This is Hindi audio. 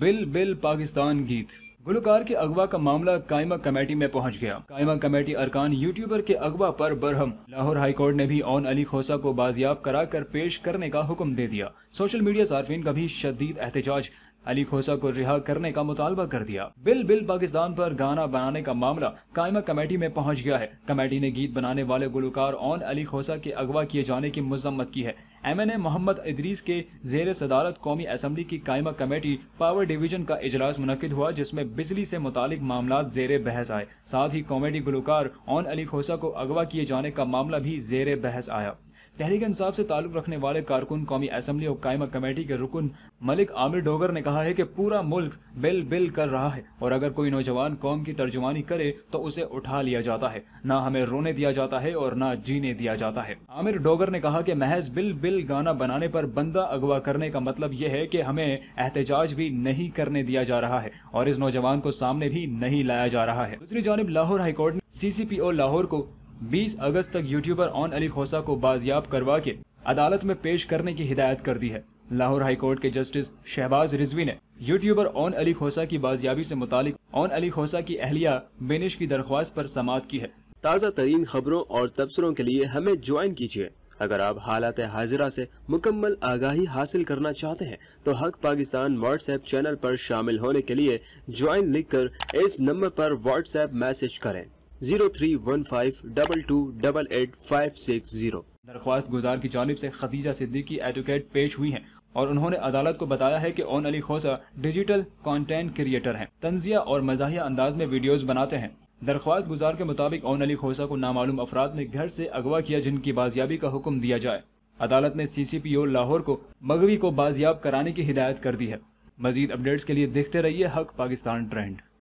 बिल बिल पाकिस्तान गीत गुलकार के अगवा का मामला कायमा कमेटी में पहुंच गया कायमा कमेटी अरकान यूट्यूबर के अगवा पर बरहम लाहौर हाईकोर्ट ने भी ऑन अली खोसा को बाजियाब कराकर पेश करने का हुक्म दे दिया सोशल मीडिया सार्फिन का भी शदीद एहतजाज अली खोसा को रिहा करने का मुतालबा कर दिया बिल बिल पाकिस्तान पर गाना बनाने का मामला कायमा कमेटी में पहुंच गया है कमेटी ने गीत बनाने वाले गुलकार ओन अली खोसा के अगवा किए जाने की मजम्मत की है M N A Mohammad Idrees के जेर सदारत कौमी असम्बली की कायमा कमेटी पावर डिवीजन का इजलास मुनद हुआ जिसमें बिजली से मुतालिक मामला जेर बहस आए साथ ही कॉमेडी गुलकार ओन अली खोसा को अगवा किए जाने का मामला भी जेर बहस आया तहरीक इंसाफ से ताल्लुक रखने वाले कारकुन कौमी असम्बली और कायमा कमेटी के रुकन मलिक आमिर डोगर ने कहा है कि पूरा मुल्क बिल बिल कर रहा है और अगर कोई नौजवान कौम की तर्जुमानी करे तो उसे उठा लिया जाता है ना हमें रोने दिया जाता है और ना जीने दिया जाता है आमिर डोगर ने कहा कि महज बिल बिल गाना बनाने पर बंदा अगवा करने का मतलब यह है कि हमें एहतजाज भी नहीं करने दिया जा रहा है और इस नौजवान को सामने भी नहीं लाया जा रहा है दूसरी जानब लाहौर हाईकोर्ट ने सी सी पी ओ लाहौर को 20 अगस्त तक यूट्यूबर ऑन अली खोसा को बाजियाब करवा के अदालत में पेश करने की हिदायत कर दी है लाहौर हाईकोर्ट के जस्टिस शहबाज रिजवी ने यूट्यूबर ओन अली खोसा की बाजियाबी से मुतालिक ओन अली खोसा की अहलिया बेनिश की दरख्वास्त पर समात की है ताज़ा तरीन खबरों और तबसरों के लिए हमें ज्वाइन कीजिए अगर आप हालात हाजिरा से मुकम्मल आगाही हासिल करना चाहते हैं तो हक पाकिस्तान व्हाट्सएप चैनल पर शामिल होने के लिए ज्वाइन लिख कर इस नंबर पर व्हाट्सएप मैसेज करें zero three one five double two double eight five six zero दरख्वास्त गुजार की जानब से खदीजा सिद्दीकी एडवोकेट पेश हुई है और उन्होंने अदालत को बताया है कि Aun Ali Khosa digital content creator हैं तंजिया और मजाहिया अंदाज में वीडियोस बनाते हैं दरख्वास्त गुजार के मुताबिक ओन अली खोसा को नामालूम अफराद ने घर से अगवा किया जिनकी बाजियाबी का हुक्म दिया जाए अदालत ने सी सी पी ओ लाहौर को मगवी को बाजियाब कराने की हिदायत कर दी है मजीद अपडेट्स के लिए देखते रहिए हक पाकिस्तान ट्रेंड